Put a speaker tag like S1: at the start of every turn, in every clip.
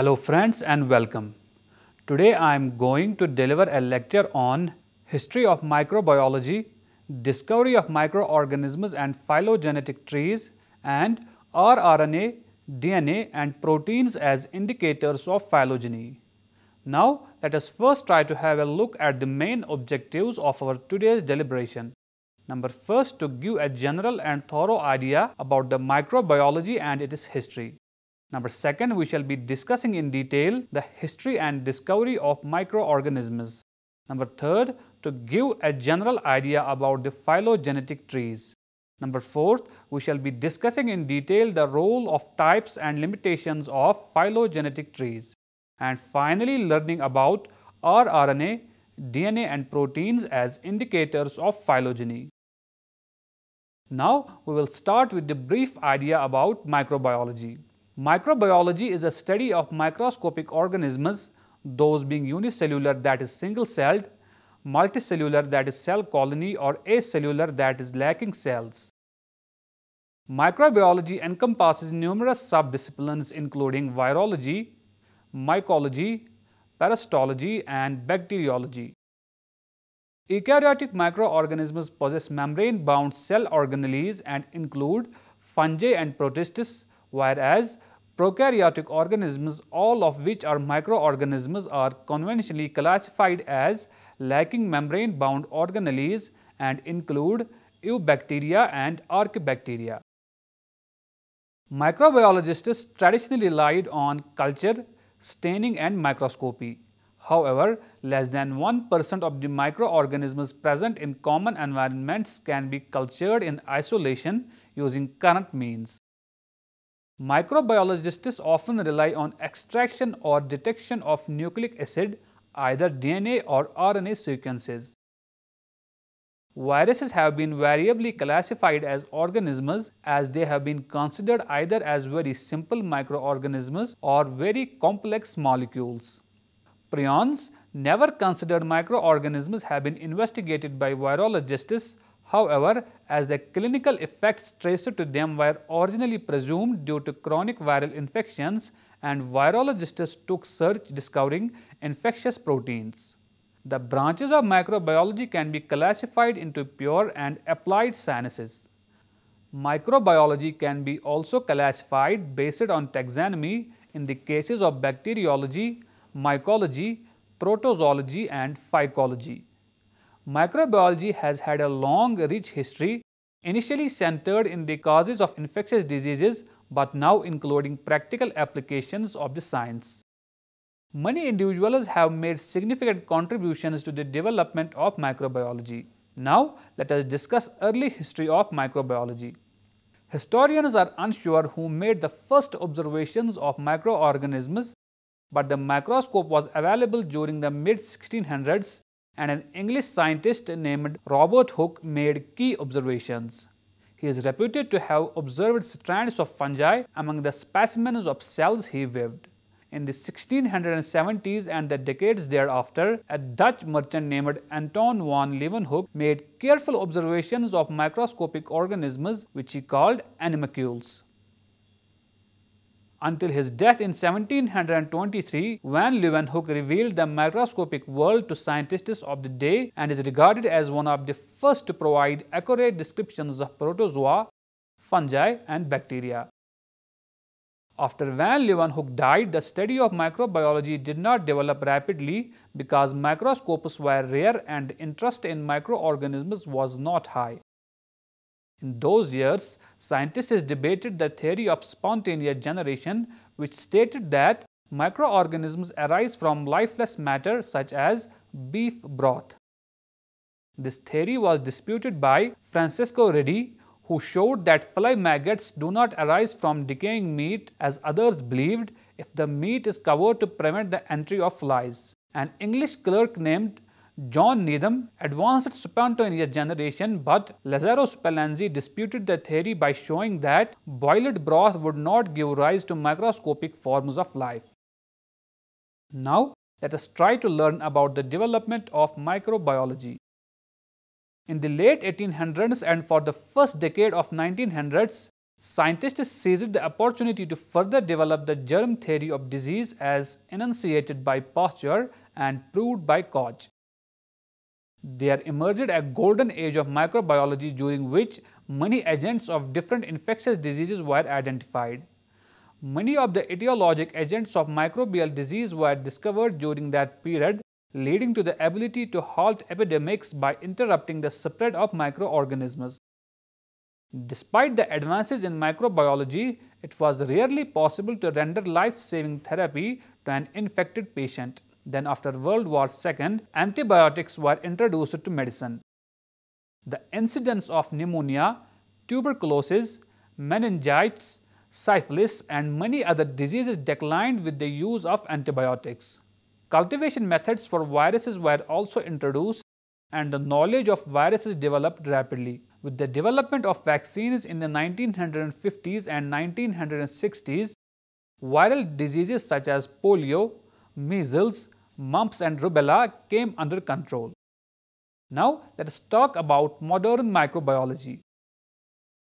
S1: Hello friends and welcome. Today I am going to deliver a lecture on History of Microbiology, Discovery of Microorganisms and Phylogenetic Trees and rRNA, DNA and Proteins as Indicators of Phylogeny. Now let us first try to have a look at the main objectives of our today's deliberation. Number first to give a general and thorough idea about the microbiology and its history. Number second, we shall be discussing in detail the history and discovery of microorganisms. Number third, to give a general idea about the phylogenetic trees. Number fourth, we shall be discussing in detail the role of types and limitations of phylogenetic trees. And finally, learning about rRNA, DNA and proteins as indicators of phylogeny. Now, we will start with the brief idea about microbiology. Microbiology is a study of microscopic organisms, those being unicellular that is single-celled, multicellular that is cell colony or acellular that is lacking cells. Microbiology encompasses numerous subdisciplines including virology, mycology, parasitology and bacteriology. Eukaryotic microorganisms possess membrane-bound cell organelles and include fungi and protists, whereas prokaryotic organisms, all of which are microorganisms, are conventionally classified as lacking membrane bound organelles and include eubacteria and archibacteria. Microbiologists traditionally relied on culture, staining and microscopy. However, less than 1% of the microorganisms present in common environments can be cultured in isolation using current means. Microbiologists often rely on extraction or detection of nucleic acid, either DNA or RNA sequences. Viruses have been variably classified as organisms as they have been considered either as very simple microorganisms or very complex molecules. Prions, never considered microorganisms have been investigated by virologists However, as the clinical effects traced to them were originally presumed due to chronic viral infections and virologists took search discovering infectious proteins. The branches of microbiology can be classified into pure and applied sciences. Microbiology can be also classified based on taxonomy in the cases of bacteriology, mycology, protozoology and phycology. Microbiology has had a long rich history, initially centered in the causes of infectious diseases but now including practical applications of the science. Many individuals have made significant contributions to the development of microbiology. Now, let us discuss early history of microbiology. Historians are unsure who made the first observations of microorganisms, but the microscope was available during the mid-1600s and an English scientist named Robert Hooke made key observations. He is reputed to have observed strands of fungi among the specimens of cells he weaved. In the 1670s and the decades thereafter, a Dutch merchant named Anton van Leeuwenhoek made careful observations of microscopic organisms which he called animalcules until his death in 1723 Van Leeuwenhoek revealed the microscopic world to scientists of the day and is regarded as one of the first to provide accurate descriptions of protozoa, fungi and bacteria. After Van Leeuwenhoek died, the study of microbiology did not develop rapidly because microscopes were rare and interest in microorganisms was not high. In those years, scientists debated the theory of spontaneous generation which stated that microorganisms arise from lifeless matter such as beef broth. This theory was disputed by Francisco Reddy who showed that fly maggots do not arise from decaying meat as others believed if the meat is covered to prevent the entry of flies. An English clerk named John Needham advanced Supanto in his generation, but Lazaro Spallanzi disputed the theory by showing that boiled broth would not give rise to microscopic forms of life. Now, let us try to learn about the development of microbiology. In the late 1800s and for the first decade of 1900s, scientists seized the opportunity to further develop the germ theory of disease as enunciated by Pasteur and proved by Koch. There emerged a golden age of microbiology during which many agents of different infectious diseases were identified. Many of the etiologic agents of microbial disease were discovered during that period, leading to the ability to halt epidemics by interrupting the spread of microorganisms. Despite the advances in microbiology, it was rarely possible to render life-saving therapy to an infected patient. Then after World War II, antibiotics were introduced to medicine. The incidence of pneumonia, tuberculosis, meningitis, syphilis and many other diseases declined with the use of antibiotics. Cultivation methods for viruses were also introduced and the knowledge of viruses developed rapidly. With the development of vaccines in the 1950s and 1960s, viral diseases such as polio, measles, mumps and rubella came under control. Now let us talk about modern microbiology.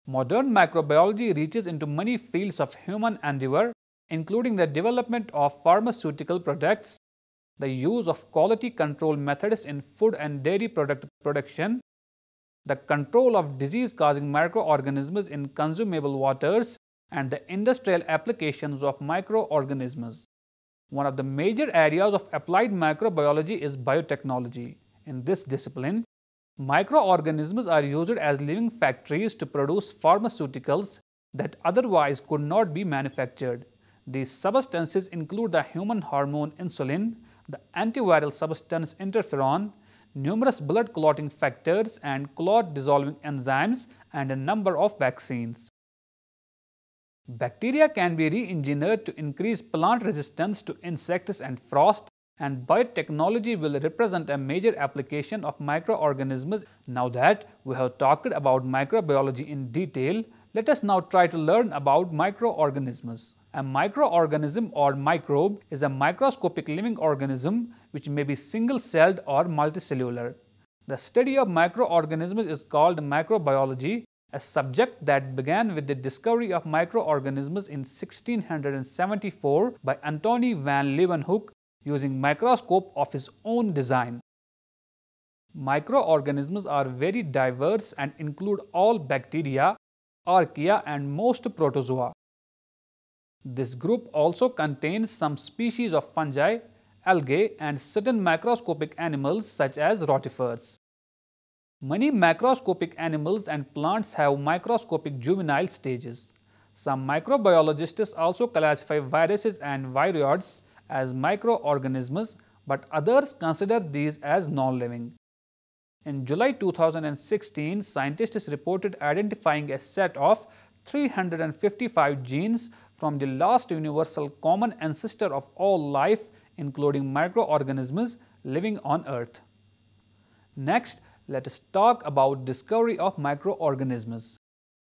S1: Modern microbiology reaches into many fields of human endeavor including the development of pharmaceutical products, the use of quality control methods in food and dairy product production, the control of disease-causing microorganisms in consumable waters, and the industrial applications of microorganisms. One of the major areas of applied microbiology is biotechnology. In this discipline, microorganisms are used as living factories to produce pharmaceuticals that otherwise could not be manufactured. These substances include the human hormone insulin, the antiviral substance interferon, numerous blood clotting factors and clot dissolving enzymes and a number of vaccines. Bacteria can be re-engineered to increase plant resistance to insects and frost and biotechnology will represent a major application of microorganisms. Now that we have talked about microbiology in detail, let us now try to learn about microorganisms. A microorganism or microbe is a microscopic living organism which may be single-celled or multicellular. The study of microorganisms is called microbiology a subject that began with the discovery of microorganisms in 1674 by Antony van Leeuwenhoek using microscope of his own design. Microorganisms are very diverse and include all bacteria, archaea and most protozoa. This group also contains some species of fungi, algae and certain microscopic animals such as rotifers. Many macroscopic animals and plants have microscopic juvenile stages. Some microbiologists also classify viruses and viroids as microorganisms, but others consider these as non-living. In July 2016, scientists reported identifying a set of 355 genes from the last universal common ancestor of all life including microorganisms living on earth. Next, let us talk about discovery of microorganisms.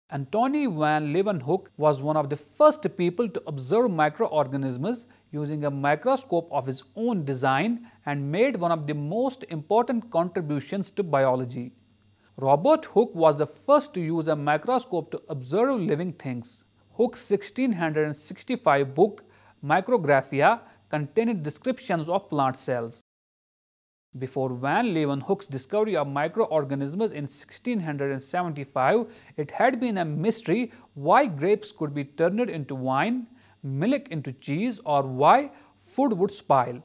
S1: Antony van Leeuwenhoek was one of the first people to observe microorganisms using a microscope of his own design and made one of the most important contributions to biology. Robert Hooke was the first to use a microscope to observe living things. Hooke's 1665 book Micrographia contained descriptions of plant cells. Before Van Leeuwenhoek's discovery of microorganisms in 1675, it had been a mystery why grapes could be turned into wine, milk into cheese or why food would spoil.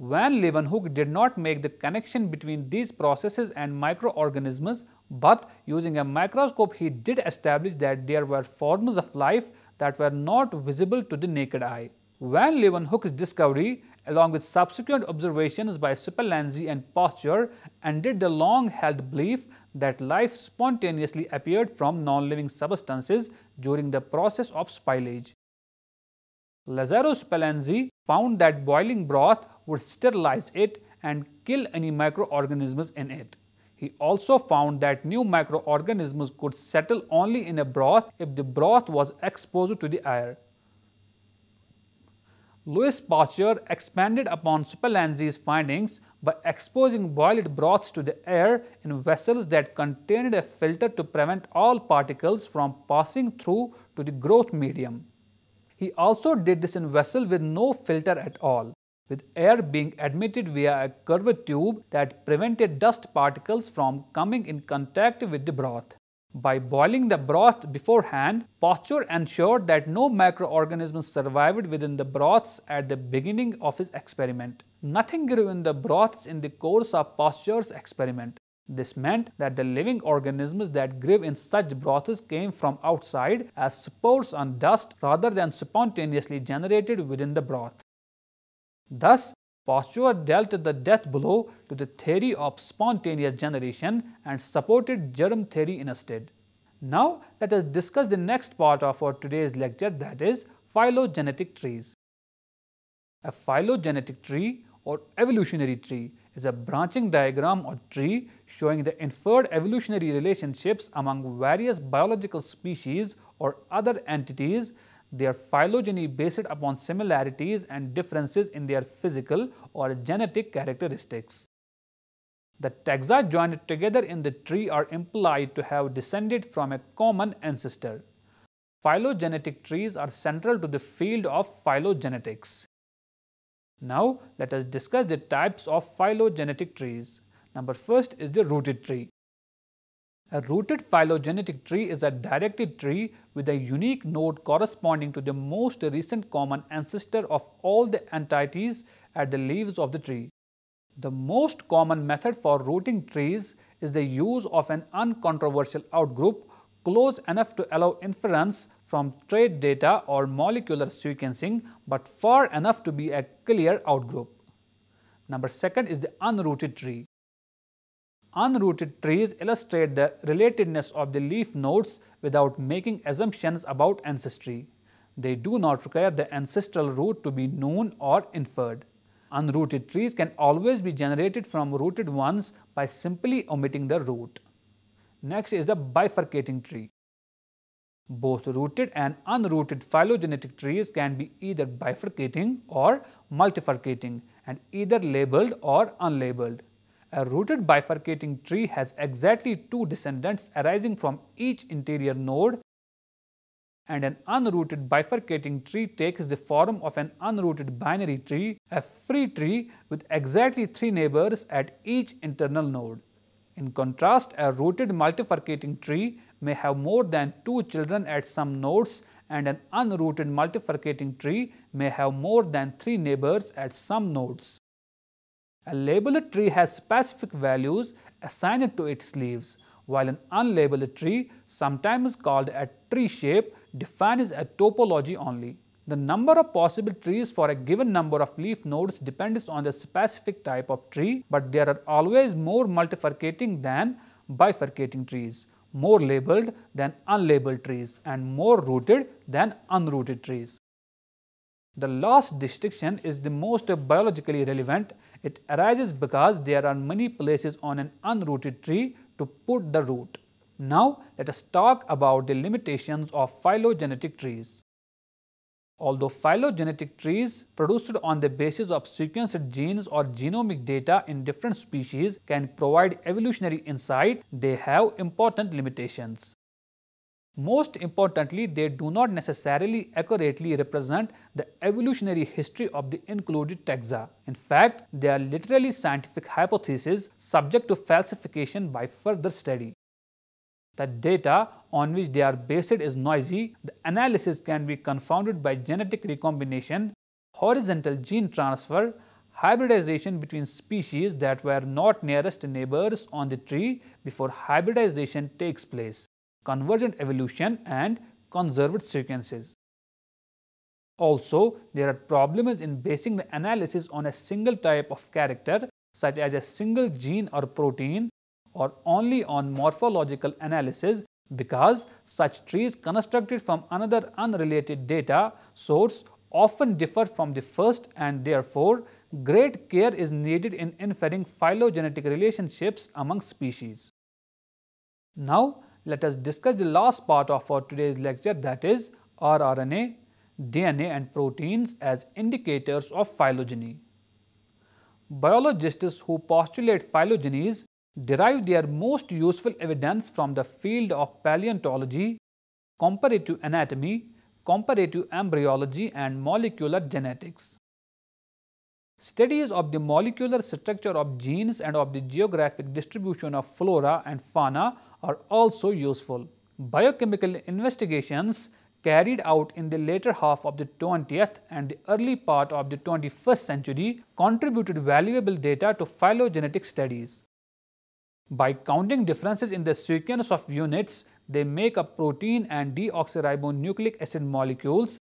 S1: Van Leeuwenhoek did not make the connection between these processes and microorganisms, but using a microscope he did establish that there were forms of life that were not visible to the naked eye. Van Leeuwenhoek's discovery along with subsequent observations by Spallanzi and Pasteur, ended the long-held belief that life spontaneously appeared from non-living substances during the process of spillage. Lazzaro Spallanzi found that boiling broth would sterilize it and kill any microorganisms in it. He also found that new microorganisms could settle only in a broth if the broth was exposed to the air. Louis Pasteur expanded upon Spallanzi's findings by exposing boiled broths to the air in vessels that contained a filter to prevent all particles from passing through to the growth medium. He also did this in vessels with no filter at all, with air being admitted via a curved tube that prevented dust particles from coming in contact with the broth. By boiling the broth beforehand, Pasteur ensured that no microorganisms survived within the broths at the beginning of his experiment. Nothing grew in the broths in the course of Pasteur's experiment. This meant that the living organisms that grew in such broths came from outside as spores on dust rather than spontaneously generated within the broth. Thus, Pasteur dealt the death blow to the theory of spontaneous generation and supported germ theory instead. Now, let us discuss the next part of our today's lecture that is phylogenetic trees. A phylogenetic tree or evolutionary tree is a branching diagram or tree showing the inferred evolutionary relationships among various biological species or other entities their phylogeny based upon similarities and differences in their physical or genetic characteristics. The taxa joined together in the tree are implied to have descended from a common ancestor. Phylogenetic trees are central to the field of phylogenetics. Now, let us discuss the types of phylogenetic trees. Number first is the rooted tree. A rooted phylogenetic tree is a directed tree with a unique node corresponding to the most recent common ancestor of all the entities at the leaves of the tree. The most common method for rooting trees is the use of an uncontroversial outgroup close enough to allow inference from trait data or molecular sequencing, but far enough to be a clear outgroup. Number second is the unrooted tree. Unrooted trees illustrate the relatedness of the leaf nodes without making assumptions about ancestry. They do not require the ancestral root to be known or inferred. Unrooted trees can always be generated from rooted ones by simply omitting the root. Next is the bifurcating tree. Both rooted and unrooted phylogenetic trees can be either bifurcating or multifurcating and either labeled or unlabeled. A rooted bifurcating tree has exactly two descendants arising from each interior node and an unrooted bifurcating tree takes the form of an unrooted binary tree, a free tree with exactly three neighbors at each internal node. In contrast, a rooted multifurcating tree may have more than two children at some nodes and an unrooted multifurcating tree may have more than three neighbors at some nodes. A labelled tree has specific values assigned to its leaves, while an unlabelled tree, sometimes called a tree shape, defines a topology only. The number of possible trees for a given number of leaf nodes depends on the specific type of tree, but there are always more multifurcating than bifurcating trees, more labeled than unlabeled trees, and more rooted than unrooted trees. The last distinction is the most biologically relevant. It arises because there are many places on an unrooted tree to put the root. Now, let us talk about the limitations of phylogenetic trees. Although phylogenetic trees produced on the basis of sequenced genes or genomic data in different species can provide evolutionary insight, they have important limitations. Most importantly, they do not necessarily accurately represent the evolutionary history of the included taxa. In fact, they are literally scientific hypotheses subject to falsification by further study. The data on which they are based is noisy, the analysis can be confounded by genetic recombination, horizontal gene transfer, hybridization between species that were not nearest neighbors on the tree before hybridization takes place convergent evolution and conserved sequences. Also, there are problems in basing the analysis on a single type of character such as a single gene or protein or only on morphological analysis because such trees constructed from another unrelated data source often differ from the first and therefore, great care is needed in inferring phylogenetic relationships among species. Now, let us discuss the last part of our today's lecture that is rRNA, DNA and proteins as indicators of phylogeny. Biologists who postulate phylogenies derive their most useful evidence from the field of paleontology, comparative anatomy, comparative embryology and molecular genetics. Studies of the molecular structure of genes and of the geographic distribution of flora and fauna are also useful. Biochemical investigations carried out in the later half of the 20th and the early part of the 21st century contributed valuable data to phylogenetic studies. By counting differences in the sequence of units, they make up protein and deoxyribonucleic acid molecules.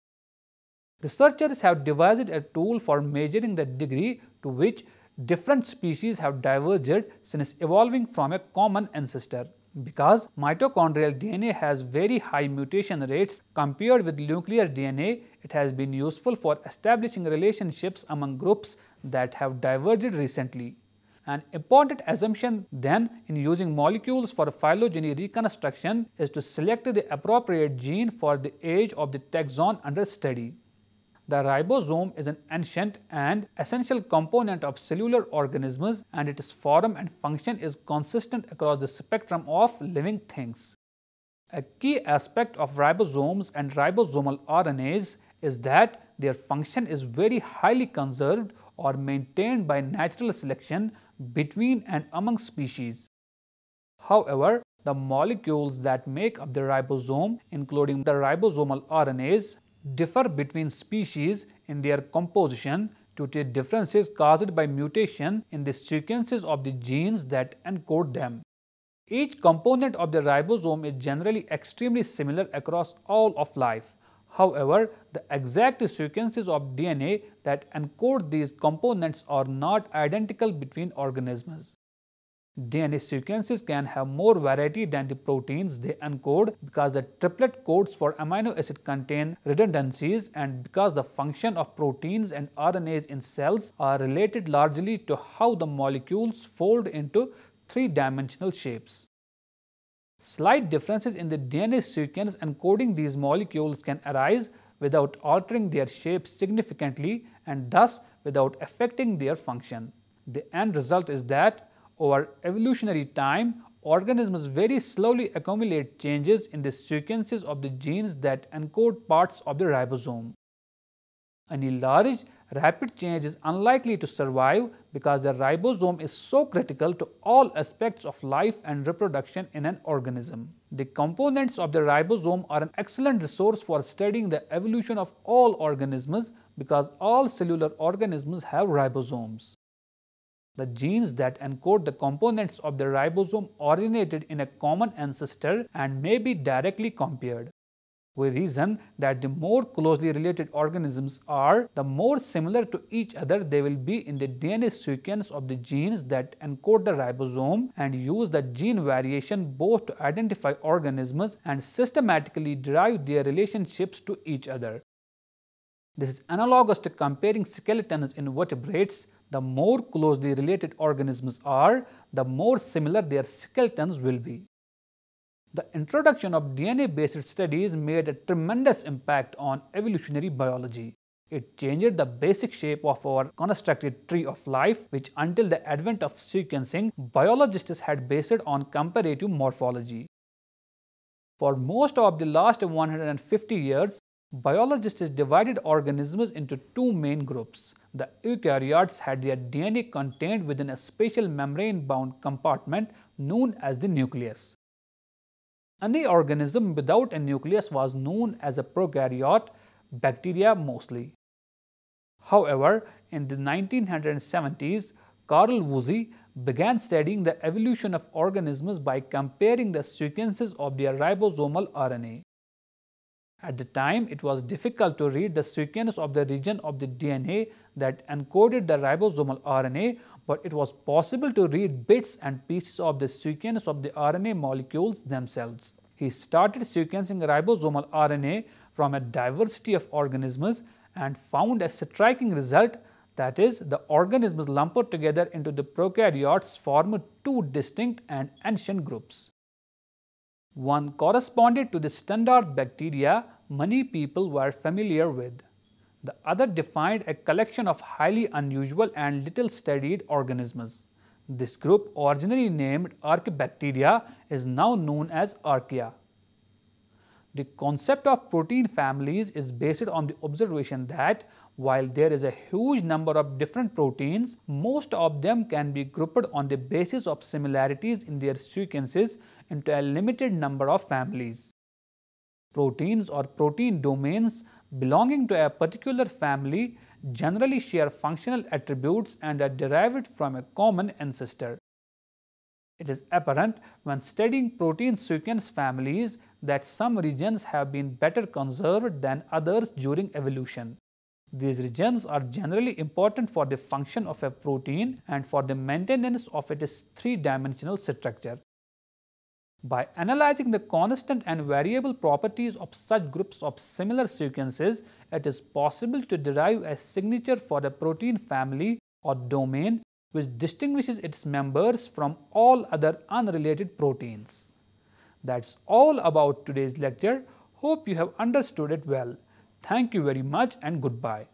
S1: Researchers have devised a tool for measuring the degree to which different species have diverged since evolving from a common ancestor. Because mitochondrial DNA has very high mutation rates compared with nuclear DNA, it has been useful for establishing relationships among groups that have diverged recently. An important assumption then in using molecules for phylogeny reconstruction is to select the appropriate gene for the age of the taxon under study. The ribosome is an ancient and essential component of cellular organisms and its form and function is consistent across the spectrum of living things. A key aspect of ribosomes and ribosomal RNAs is that their function is very highly conserved or maintained by natural selection between and among species. However, the molecules that make up the ribosome, including the ribosomal RNAs, differ between species in their composition due to differences caused by mutation in the sequences of the genes that encode them. Each component of the ribosome is generally extremely similar across all of life. However, the exact sequences of DNA that encode these components are not identical between organisms. DNA sequences can have more variety than the proteins they encode because the triplet codes for amino acid contain redundancies and because the function of proteins and RNAs in cells are related largely to how the molecules fold into three-dimensional shapes. Slight differences in the DNA sequence encoding these molecules can arise without altering their shape significantly and thus without affecting their function. The end result is that over evolutionary time, organisms very slowly accumulate changes in the sequences of the genes that encode parts of the ribosome. Any large, rapid change is unlikely to survive because the ribosome is so critical to all aspects of life and reproduction in an organism. The components of the ribosome are an excellent resource for studying the evolution of all organisms because all cellular organisms have ribosomes. The genes that encode the components of the ribosome originated in a common ancestor and may be directly compared. We reason that the more closely related organisms are, the more similar to each other they will be in the DNA sequence of the genes that encode the ribosome and use the gene variation both to identify organisms and systematically derive their relationships to each other. This is analogous to comparing skeletons in vertebrates the more closely related organisms are, the more similar their skeletons will be. The introduction of DNA-based studies made a tremendous impact on evolutionary biology. It changed the basic shape of our constructed tree of life, which until the advent of sequencing, biologists had based on comparative morphology. For most of the last 150 years, biologists divided organisms into two main groups the eukaryotes had their DNA contained within a special membrane-bound compartment known as the nucleus. Any organism without a nucleus was known as a prokaryote, bacteria mostly. However, in the 1970s, Carl Woese began studying the evolution of organisms by comparing the sequences of their ribosomal RNA. At the time, it was difficult to read the sequence of the region of the DNA that encoded the ribosomal RNA, but it was possible to read bits and pieces of the sequence of the RNA molecules themselves. He started sequencing ribosomal RNA from a diversity of organisms and found a striking result that is the organisms lumped together into the prokaryotes form two distinct and ancient groups. One corresponded to the standard bacteria many people were familiar with. The other defined a collection of highly unusual and little studied organisms. This group, originally named Archaebacteria, is now known as Archaea. The concept of protein families is based on the observation that while there is a huge number of different proteins, most of them can be grouped on the basis of similarities in their sequences into a limited number of families. Proteins or protein domains belonging to a particular family generally share functional attributes and are derived from a common ancestor. It is apparent when studying protein sequence families that some regions have been better conserved than others during evolution. These regions are generally important for the function of a protein and for the maintenance of its three-dimensional structure. By analyzing the constant and variable properties of such groups of similar sequences, it is possible to derive a signature for a protein family or domain which distinguishes its members from all other unrelated proteins. That's all about today's lecture. Hope you have understood it well. Thank you very much and goodbye.